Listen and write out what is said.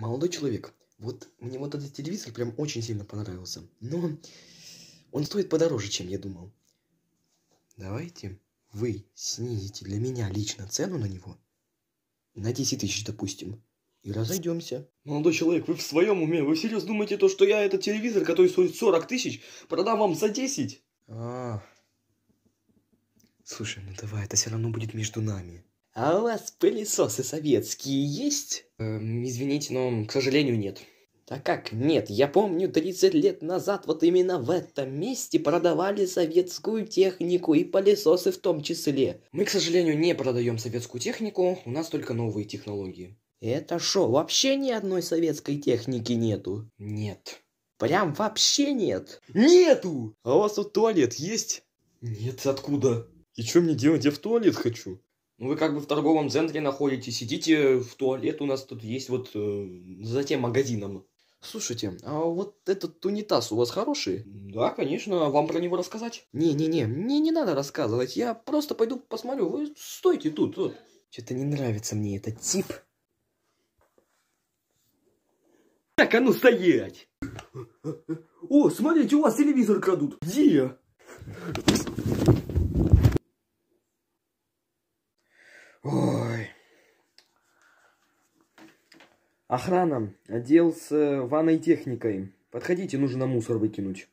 молодой человек, вот мне вот этот телевизор прям очень сильно понравился. Но он стоит подороже, чем я думал. Давайте вы снизите для меня лично цену на него. На 10 тысяч, допустим. И разойдемся. Молодой человек, вы в своем уме? Вы всерьез думаете то, что я этот телевизор, который стоит 40 тысяч, продам вам за 10? А, Слушай, ну давай, это все равно будет между нами. А у вас пылесосы советские есть? Эм, извините, но, к сожалению, нет. Так как нет? Я помню, 30 лет назад вот именно в этом месте продавали советскую технику и пылесосы в том числе. Мы, к сожалению, не продаем советскую технику, у нас только новые технологии. Это шо, вообще ни одной советской техники нету? Нет. Прям вообще нет? Нету! А у вас тут туалет есть? Нет, откуда? И что мне делать? Я в туалет хочу. Ну, вы как бы в торговом центре находитесь, сидите в туалет у нас тут есть вот э, за тем магазином. Слушайте, а вот этот унитаз у вас хороший? Да, конечно, а вам про него рассказать? Не-не-не, мне не надо рассказывать, я просто пойду посмотрю, вы стойте тут. Вот. Что-то не нравится мне этот тип. Так, а ну стоять! О, смотрите, у вас телевизор крадут. Где? Ой. Охрана, отдел с э, ванной техникой. Подходите, нужно мусор выкинуть.